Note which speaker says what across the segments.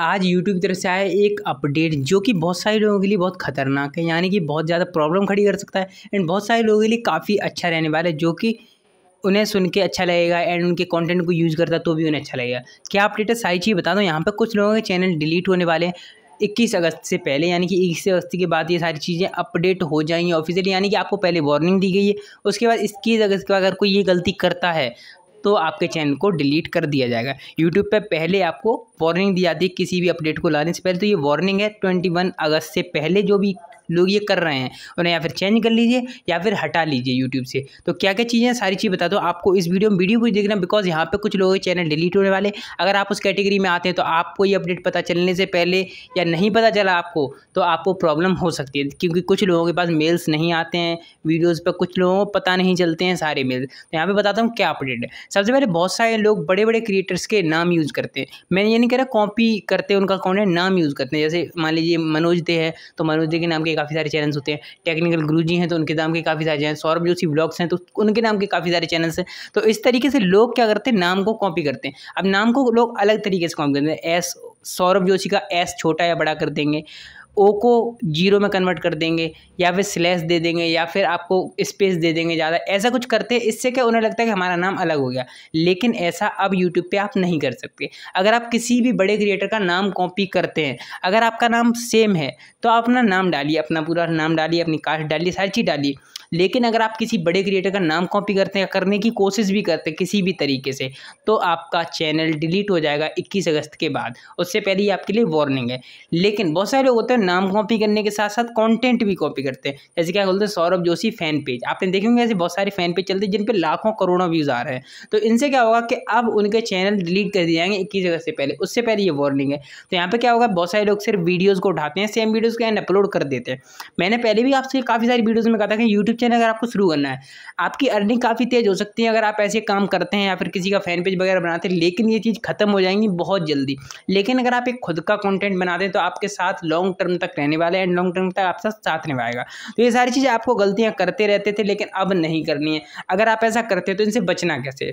Speaker 1: आज यूट्यूब की तरफ से आया एक अपडेट जो कि बहुत सारे लोगों के लिए बहुत खतरनाक है यानी कि बहुत ज़्यादा प्रॉब्लम खड़ी कर सकता है एंड बहुत सारे लोगों के लिए काफ़ी अच्छा रहने वाला है जो कि उन्हें सुन के अच्छा लगेगा एंड उनके कंटेंट को यूज़ करता तो भी उन्हें अच्छा लगेगा क्या अपडेट है सारी चीज़ बता दो यहाँ पर कुछ लोगों के चैनल डिलीट होने वाले हैं इक्कीस अगस्त से पहले यानी कि इक्कीस अगस्त के बाद ये सारी चीज़ें अपडेट हो जाएंगी ऑफिशियली यानी कि आपको पहले वार्निंग दी गई है उसके बाद इक्कीस अगस्त के बाद अगर कोई ये गलती करता है तो आपके चैनल को डिलीट कर दिया जाएगा यूट्यूब पर पहले आपको वार्निंग दी जाती है किसी भी अपडेट को लाने से पहले तो ये वार्निंग है ट्वेंटी अगस्त से पहले जो भी लोग ये कर रहे हैं उन्हें या फिर चेंज कर लीजिए या फिर हटा लीजिए यूट्यूब से तो क्या क्या चीज़ें सारी चीज़ बता दो आपको इस वीडियो में वीडियो भी देखना बिकॉज यहाँ पर कुछ लोगों के चैनल डिलीट होने वाले अगर आप उस कैटेगरी में आते हैं तो आपको ये अपडेट पता चलने से पहले या नहीं पता चला आपको तो आपको प्रॉब्लम हो सकती है क्योंकि कुछ लोगों के पास मेल्स नहीं आते हैं वीडियोज़ पर कुछ लोगों को पता नहीं चलते हैं सारे मेल्स तो यहाँ पर बताता हूँ क्या अपडेट है सबसे पहले बहुत सारे लोग बड़े बड़े क्रिएटर्स के नाम यूज़ करते हैं मैं ये नहीं कह रहा कॉपी करते हैं उनका है नाम यूज़ करते हैं जैसे मान लीजिए मनोज दे है तो मनोज दे के नाम के के काफ़ी सारे चैनल्स होते हैं टेक्निकल गुरु जी हैं तो उनके नाम के काफ़ी सारे चैनल सौरभ जोशी ब्लॉग्स हैं तो उनके नाम के काफ़ी सारे चैनल्स हैं तो इस तरीके से लोग क्या करते हैं नाम को कॉपी करते हैं अब नाम को लोग अलग तरीके से कॉपी करते हैं एस सौरभ जोशी का एस छोटा या बड़ा कर देंगे ओ को जीरो में कन्वर्ट कर देंगे या फिर स्लैश दे देंगे या फिर आपको स्पेस दे देंगे ज़्यादा ऐसा कुछ करते हैं इससे क्या उन्हें लगता है कि हमारा नाम अलग हो गया लेकिन ऐसा अब यूट्यूब पे आप नहीं कर सकते अगर आप किसी भी बड़े क्रिएटर का नाम कॉपी करते हैं अगर आपका नाम सेम है तो आप अपना नाम डालिए अपना पूरा नाम डालिए अपनी कास्ट डालिए सारी चीज़ डालिए लेकिन अगर आप किसी बड़े क्रिएटर का नाम कॉपी करते हैं करने की कोशिश भी करते हैं किसी भी तरीके से तो आपका चैनल डिलीट हो जाएगा इक्कीस अगस्त के बाद उससे पहले ये आपके लिए वार्निंग है लेकिन बहुत सारे लोग होते हैं नाम कॉपी करने के साथ साथ कंटेंट भी कॉपी करते हैं जैसे क्या बोलते हैं सौरभ जोशी फैन पेज आपने देखे होंगे ऐसे बहुत सारे फैन पेज चलते हैं जिन पर लाखों करोड़ों व्यूज़ आ रहे हैं तो इनसे क्या होगा कि अब उनके चैनल डिलीट कर दिए जाएंगे इक्कीस अगस्त से पहले उससे पहले ये वार्निंग है तो यहाँ पर क्या होगा बहुत सारे लोग सिर्फ वीडियोज़ को उठाते हैं सेम वीडियोज़ को अपलोड कर देते हैं मैंने पहले भी आपसे काफ़ी सारी वीडियोज़ में कहा था कि यूट्यूब चैनल अगर आपको शुरू करना है आपकी अर्निंग काफ़ी तेज़ हो सकती है अगर आप ऐसे काम करते हैं या फिर किसी का फैन पेज वगैरह बनाते हैं लेकिन ये चीज़ खत्म हो जाएंगी बहुत जल्दी लेकिन अगर आप एक खुद का कॉन्टेंट बनाते हैं तो आपके साथ लॉन्ग टर्म टर्म तक रहने वाला है एंड लॉन्ग टर्म तक आपका साथ साथ निभाएगा तो ये सारी चीज़ें आपको गलतियाँ करते रहते थे लेकिन अब नहीं करनी है अगर आप ऐसा करते हो तो इनसे बचना कैसे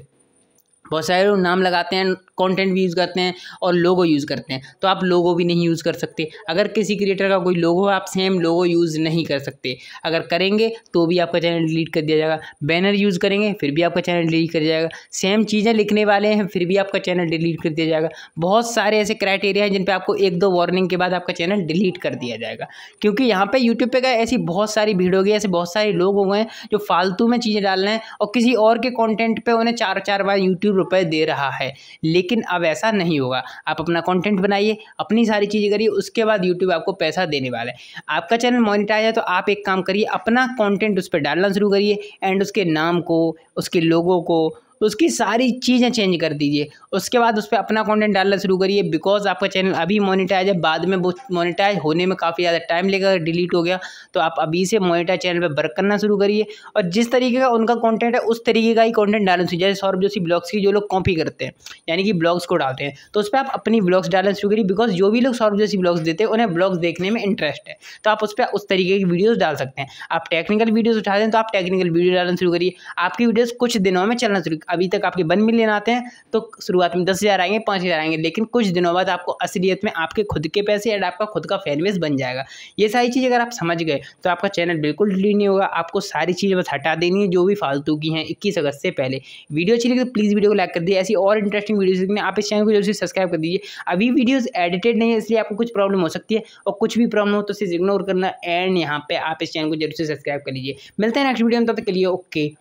Speaker 1: बहुत सारे नाम लगाते हैं कंटेंट भी यूज़ करते हैं और लोगो यूज़ करते हैं तो आप लोगो भी नहीं यूज़ कर सकते अगर किसी क्रिएटर का कोई लोगो आप सेम लोगो यूज़ नहीं कर सकते अगर करेंगे तो भी आपका चैनल डिलीट कर दिया जाएगा बैनर यूज़ करेंगे फिर भी आपका चैनल डिलीट कर दिया जाएगा सेम चीज़ें लिखने वाले हैं फिर भी आपका चैनल डिलीट कर दिया जाएगा बहुत सारे ऐसे क्राइटेरिया हैं जिन पर आपको एक दो वार्निंग के बाद आपका चैनल डिलीट कर दिया जाएगा क्योंकि यहाँ पर यूट्यूब पर ऐसी बहुत सारी भीड़ हो गई ऐसे बहुत सारे लोग हो गए हैं जो फालतू में चीज़ें डाल रहे हैं और किसी और के कॉन्टेंट पर उन्हें चार चार बार यूट्यूब रुपए दे रहा है लेकिन अब ऐसा नहीं होगा आप अपना कंटेंट बनाइए अपनी सारी चीज़ें करिए उसके बाद यूट्यूब आपको पैसा देने वाला है आपका चैनल मोनिटाइज है तो आप एक काम करिए अपना कॉन्टेंट उस पर डालना शुरू करिए एंड उसके नाम को उसके लोगों को तो उसकी सारी चीज़ें चेंज कर दीजिए उसके बाद उस पर अपना कंटेंट डालना शुरू करिए बिकॉज आपका चैनल अभी मोनिटाइज है बाद में वो मोनिटाइज होने में काफ़ी ज़्यादा टाइम लेगा डिलीट हो गया तो आप अभी से मोनिटाइज चैनल पर वर्क करना शुरू करिए और जिस तरीके का उनका कॉन्टेंट है उस तरीके का ही कॉन्टेंट डालना शुरू जैसे सौरभ जोशी ब्लॉग्स की जो लोग कॉपी करते हैं यानी कि ब्लॉग्स को डालते हैं तो उस पर आप अपनी ब्लॉग्स डालना शुरू करिए बिकॉज जो भी लोग सौरभ जोशी ब्लॉग्स देते हैं उन्हें ब्लॉग्स देखने में इंटरेस्ट है तो आप उस पर उस तरीके की वीडियोज़ डाल सकते हैं आप टेक्निकल वीडियोज़ उठा दें तो आप टेक्निकल वीडियो डालना शुरू करिए आपकी वीडियोज़ कुछ दिनों में चलना शुरू अभी तक आपके वन मिलियन आते हैं तो शुरुआत में दस हज़ार आएंगे पाँच हज़ार आएंगे लेकिन कुछ दिनों बाद आपको असलियत में आपके खुद के पैसे एंड आपका खुद का फैनवेस बन जाएगा ये सारी चीज़ अगर आप समझ गए तो आपका चैनल बिल्कुल डिलीट नहीं होगा आपको सारी चीज़ बस हटा देनी है जो भी फालतू की हैं इक्कीस अगस्त से पहले वीडियो अच्छी लगी तो प्लीज़ वीडियो को लाइक कर दिए ऐसी और इंटरेस्टिंग वीडियो देखने आप इस चैनल को जो से सब्सक्राइब कर दीजिए अभी वीडियोज़ एडिटेड नहीं है इसलिए आपको कुछ प्रॉब्लम हो सकती है और कुछ भी प्रॉब्लम हो तो इसे इग्नोर करना एंड यहाँ पे आप इस चैनल को जरूर से सब्सक्राइब कर लीजिए मिलते हैं नेक्स्ट वीडियो में तब तक के लिए ओके